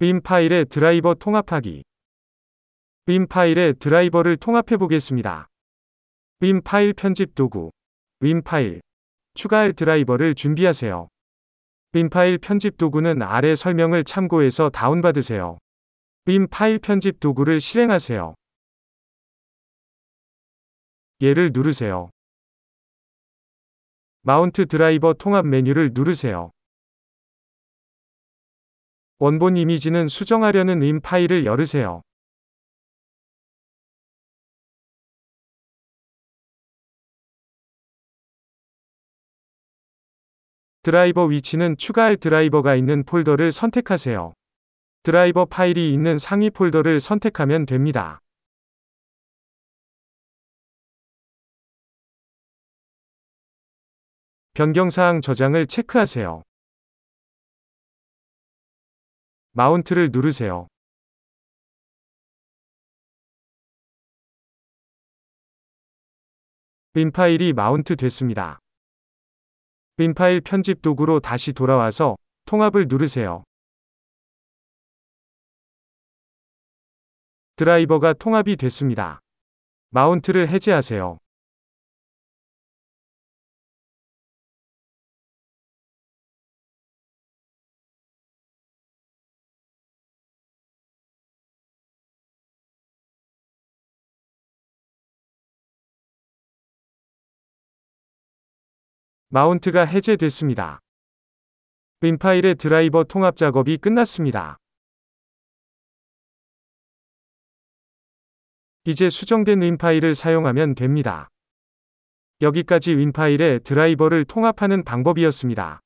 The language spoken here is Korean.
빔 파일의 드라이버 통합하기 빔 파일의 드라이버를 통합해 보겠습니다. 빔 파일 편집 도구 빔 파일 추가할 드라이버를 준비하세요. 빔 파일 편집 도구는 아래 설명을 참고해서 다운받으세요. 빔 파일 편집 도구를 실행하세요. 얘를 누르세요. 마운트 드라이버 통합 메뉴를 누르세요. 원본 이미지는 수정하려는 임 파일을 열으세요. 드라이버 위치는 추가할 드라이버가 있는 폴더를 선택하세요. 드라이버 파일이 있는 상위 폴더를 선택하면 됩니다. 변경사항 저장을 체크하세요. 마운트를 누르세요. 빔 파일이 마운트 됐습니다. 빔 파일 편집 도구로 다시 돌아와서 통합을 누르세요. 드라이버가 통합이 됐습니다. 마운트를 해제하세요. 마운트가 해제됐습니다. 빈파일의 드라이버 통합 작업이 끝났습니다. 이제 수정된 윈파일을 사용하면 됩니다. 여기까지 윈파일에 드라이버를 통합하는 방법이었습니다.